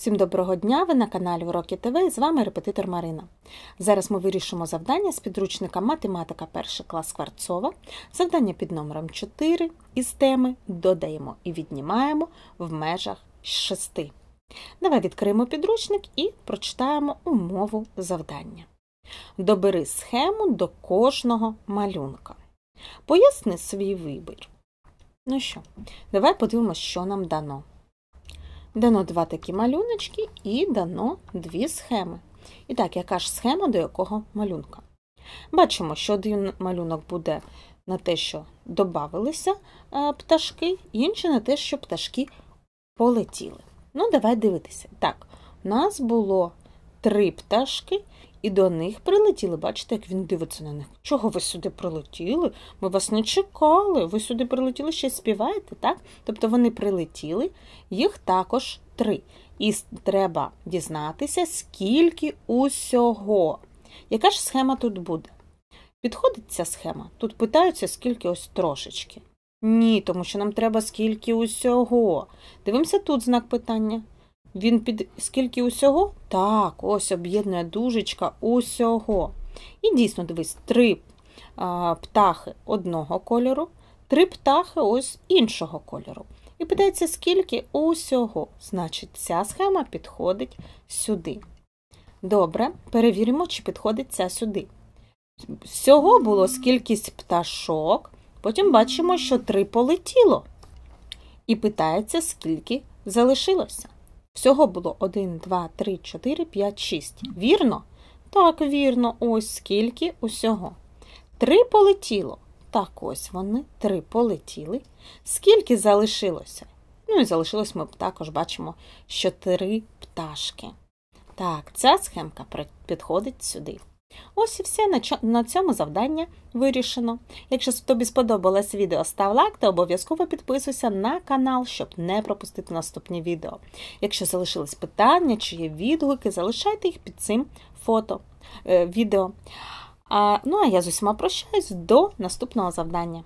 Всім доброго дня! Ви на каналі Уроки ТВ і з вами репетитор Марина. Зараз ми вирішимо завдання з підручника математика 1 клас Кварцова, завдання під номером 4 із теми додаємо і віднімаємо в межах 6. Давай відкриємо підручник і прочитаємо умову завдання. Добери схему до кожного малюнка. Поясни свій вибір. Ну що, давай подивимося, що нам дано. Дано два такі малюночки і дано дві схеми. І так, яка ж схема до якого малюнка? Бачимо, що один малюнок буде на те, що додавалися е, пташки, інший на те, що пташки полетіли. Ну, давай дивитися. Так, у нас було три пташки, і до них прилетіли, бачите, як він дивиться на них. Чого ви сюди прилетіли? Ми вас не чекали. Ви сюди прилетіли, ще співаєте, так? Тобто вони прилетіли, їх також три. І треба дізнатися, скільки усього. Яка ж схема тут буде? Підходить ця схема? Тут питаються, скільки ось трошечки. Ні, тому що нам треба скільки усього. Дивимося тут знак питання. Він під скільки усього? Так, ось об'єднує дужечка усього. І дійсно, дивись, три а, птахи одного кольору, три птахи ось іншого кольору. І питається, скільки усього. Значить, ця схема підходить сюди. Добре, перевіримо, чи підходить ця сюди. Всього було скількість пташок. Потім бачимо, що три полетіло. І питається, скільки залишилося. Всього було 1, 2, 3, 4, 5, 6. Вірно? Так, вірно, ось скільки усього. Три полетіло. Так ось вони, три полетіли. Скільки залишилося? Ну і залишилось ми також бачимо, що три пташки. Так, ця схемка підходить сюди. Ось і все на цьому завдання вирішено. Якщо тобі сподобалось відео, став лайк та обов'язково підписуйся на канал, щоб не пропустити наступні відео. Якщо залишились питання чи є відгуки, залишайте їх під цим фото е, відео. А, Ну а я з усіма прощаюсь до наступного завдання.